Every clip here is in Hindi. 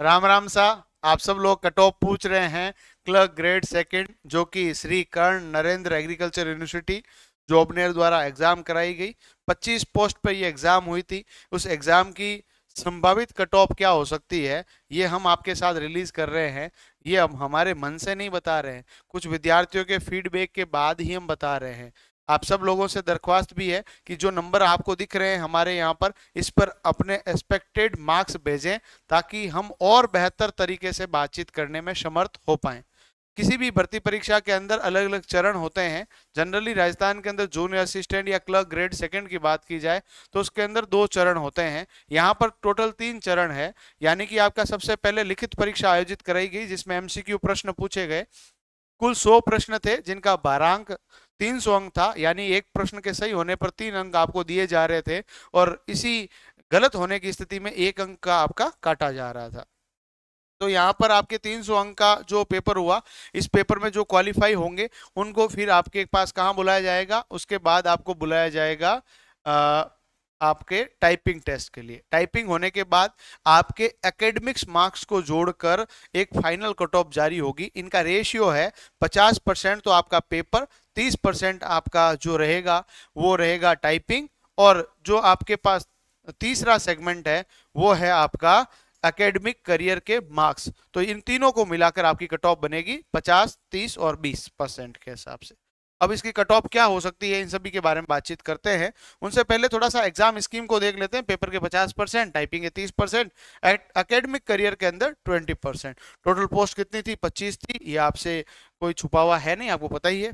राम राम सा आप सब लोग कट ऑफ पूछ रहे हैं क्लर्क ग्रेड सेकंड जो कि श्री कर्ण नरेंद्र एग्रीकल्चर यूनिवर्सिटी जॉबनेर द्वारा एग्जाम कराई गई 25 पोस्ट पर यह एग्जाम हुई थी उस एग्जाम की संभावित कट ऑफ क्या हो सकती है ये हम आपके साथ रिलीज कर रहे हैं ये हम हमारे मन से नहीं बता रहे हैं कुछ विद्यार्थियों के फीडबैक के बाद ही हम बता रहे हैं आप सब लोगों से दरख्वास्त भी है कि जो नंबर आपको दिख रहे हैं हमारे यहाँ पर इस पर अपने एक्सपेक्टेड मार्क्स भेजें ताकि हम और बेहतर तरीके से बातचीत करने में समर्थ हो पाए किसी भी भर्ती परीक्षा के अंदर अलग अलग चरण होते हैं जनरली राजस्थान के अंदर जूनियर असिस्टेंट या क्लर्क ग्रेड सेकंड की बात की जाए तो उसके अंदर दो चरण होते हैं यहाँ पर टोटल तीन चरण है यानी कि आपका सबसे पहले लिखित परीक्षा आयोजित कराई गई जिसमें एमसीक्यू प्रश्न पूछे गए कुल सौ प्रश्न थे जिनका बारह अंक तीन सौ अंक था यानी एक प्रश्न के सही होने पर तीन अंक आपको दिए जा रहे थे और इसी गलत होने की स्थिति में एक अंक का आपका काटा जा रहा था तो यहाँ पर आपके 300 अंक का जो पेपर हुआ इस पेपर में जो क्वालिफाई होंगे उनको फिर आपके पास कहाँ बुलाया जाएगा उसके बाद आपको बुलाया जाएगा आ, आपके टाइपिंग टेस्ट के लिए टाइपिंग होने के बाद आपके एकेडमिक्स मार्क्स को जोड़कर एक फाइनल कट ऑफ जारी होगी इनका रेशियो है 50 परसेंट तो आपका पेपर 30 परसेंट आपका जो रहेगा वो रहेगा टाइपिंग और जो आपके पास तीसरा सेगमेंट है वो है आपका एकेडमिक करियर के मार्क्स तो इन तीनों को मिलाकर आपकी कट ऑफ बनेगी पचास तीस और बीस परसेंट के हिसाब से अब इसकी कट ऑफ क्या हो सकती है इन सभी के बारे में बातचीत करते हैं उनसे पहले थोड़ा सा एग्जाम स्कीम को देख लेते हैं पेपर के 50 परसेंट टाइपिंग के 30 परसेंट अकेडमिक करियर के अंदर 20 परसेंट टोटल पोस्ट कितनी थी 25 थी ये आपसे कोई छुपा हुआ है नहीं आपको पता ही है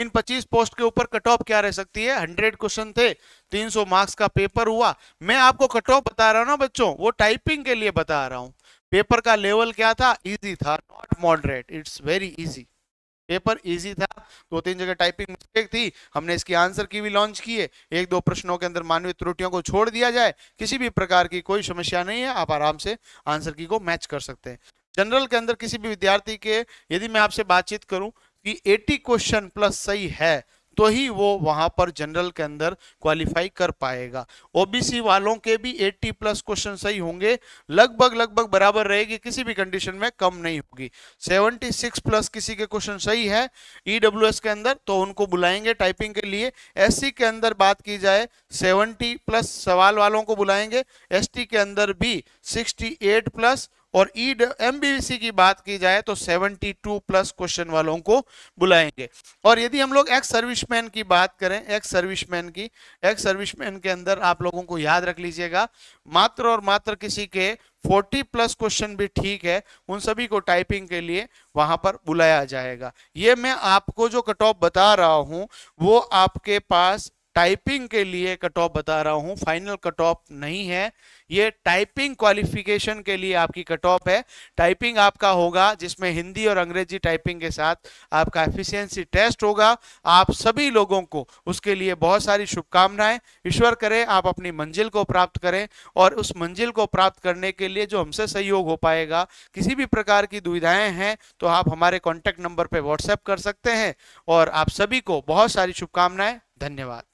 इन 25 पोस्ट के ऊपर कट ऑफ क्या रह सकती है 100 क्वेश्चन थे 300 मार्क्स का पेपर हुआ मैं आपको कट ऑफ बता रहा हूँ ना बच्चों वो टाइपिंग के लिए बता रहा हूँ पेपर का लेवल क्या था इजी था not moderate it's very easy paper easy था दो तीन जगह टाइपिंग मिस्टेक थी हमने इसकी आंसर की भी लॉन्च की है एक दो प्रश्नों के अंदर मानवीय त्रुटियों को छोड़ दिया जाए किसी भी प्रकार की कोई समस्या नहीं है आप आराम से आंसर की को मैच कर सकते हैं जनरल के अंदर किसी भी विद्यार्थी के यदि मैं आपसे बातचीत करूं कि 80 क्वेश्चन प्लस सही है तो ही वो वहां पर जनरल के अंदर क्वालिफाई कर पाएगा ओबीसी वालों के भी 80 प्लस क्वेश्चन सही होंगे लगभग लगभग बराबर रहेगी किसी भी कंडीशन में कम नहीं होगी 76 प्लस किसी के क्वेश्चन सही है ईडब्ल्यू e के अंदर तो उनको बुलाएंगे टाइपिंग के लिए एस के अंदर बात की जाए सेवनटी प्लस सवाल वालों को बुलाएंगे एस के अंदर भी सिक्सटी प्लस और ई e एमबीसी की बात की जाए तो 72 प्लस क्वेश्चन वालों को बुलाएंगे और यदि हम लोग एक्स सर्विसमैन की बात करें एक्स सर्विसमैन की एक्स सर्विसमैन के अंदर आप लोगों को याद रख लीजिएगा मात्र और मात्र किसी के 40 प्लस क्वेश्चन भी ठीक है उन सभी को टाइपिंग के लिए वहां पर बुलाया जाएगा ये मैं आपको जो कट ऑफ बता रहा हूँ वो आपके पास टाइपिंग के लिए कट ऑफ बता रहा हूँ फाइनल कट ऑफ नहीं है ये टाइपिंग क्वालिफिकेशन के लिए आपकी कट ऑफ है टाइपिंग आपका होगा जिसमें हिंदी और अंग्रेजी टाइपिंग के साथ आपका एफिशिएंसी टेस्ट होगा आप सभी लोगों को उसके लिए बहुत सारी शुभकामनाएं ईश्वर करें आप अपनी मंजिल को प्राप्त करें और उस मंजिल को प्राप्त करने के लिए जो हमसे सहयोग हो पाएगा किसी भी प्रकार की दुविधाएं हैं तो आप हमारे कॉन्टेक्ट नंबर पर व्हाट्सएप कर सकते हैं और आप सभी को बहुत सारी शुभकामनाएं धन्यवाद